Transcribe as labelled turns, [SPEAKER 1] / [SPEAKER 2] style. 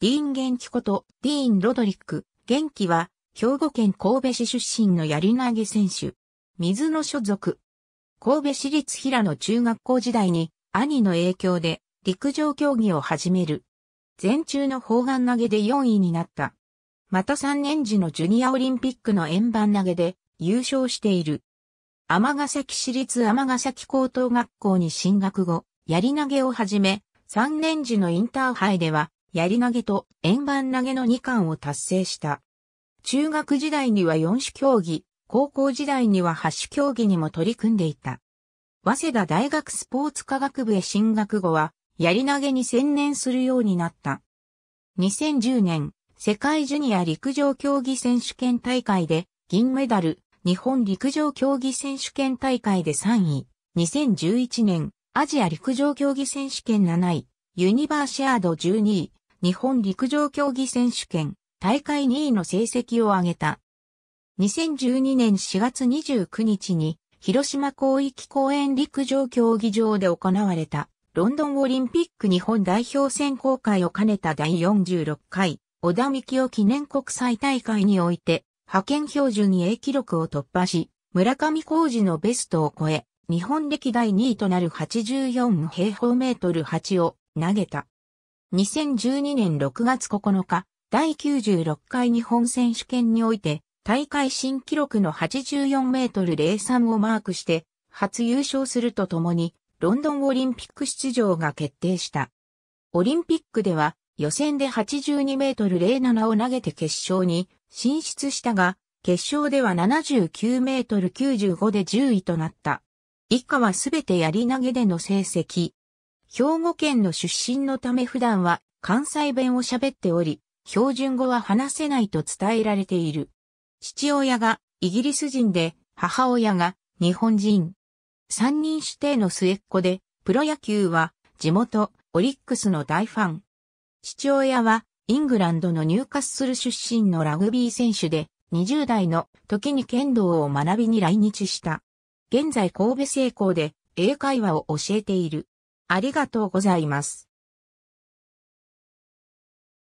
[SPEAKER 1] ディーンゲンキこと、ディーン・ロドリック、元気は、兵庫県神戸市出身のやり投げ選手。水野所属。神戸市立平野中学校時代に、兄の影響で、陸上競技を始める。前中の砲丸投げで4位になった。また3年時のジュニアオリンピックの円盤投げで、優勝している。尼崎市立尼崎高等学校に進学後、やり投げを始め、3年時のインターハイでは、槍投げと円盤投げの2冠を達成した。中学時代には4種競技、高校時代には8種競技にも取り組んでいた。早稲田大学スポーツ科学部へ進学後は、槍投げに専念するようになった。2010年、世界ジュニア陸上競技選手権大会で銀メダル、日本陸上競技選手権大会で3位、2011年、アジア陸上競技選手権7位、ユニバーシアード12位、日本陸上競技選手権大会2位の成績を挙げた。2012年4月29日に広島広域公園陸上競技場で行われたロンドンオリンピック日本代表選考会を兼ねた第46回小田幹夫記念国際大会において派遣標準 A 記録を突破し村上浩二のベストを超え日本歴代2位となる84平方メートル8を投げた。2012年6月9日、第96回日本選手権において、大会新記録の84メートル03をマークして、初優勝するとともに、ロンドンオリンピック出場が決定した。オリンピックでは、予選で82メートル07を投げて決勝に進出したが、決勝では79メートル95で10位となった。以下はすべてやり投げでの成績。兵庫県の出身のため普段は関西弁を喋っており、標準語は話せないと伝えられている。父親がイギリス人で、母親が日本人。三人指定の末っ子で、プロ野球は地元オリックスの大ファン。父親はイングランドの入荷する出身のラグビー選手で、20代の時に剣道を学びに来日した。現在神戸成功で英会話を教えている。ありがとうございます。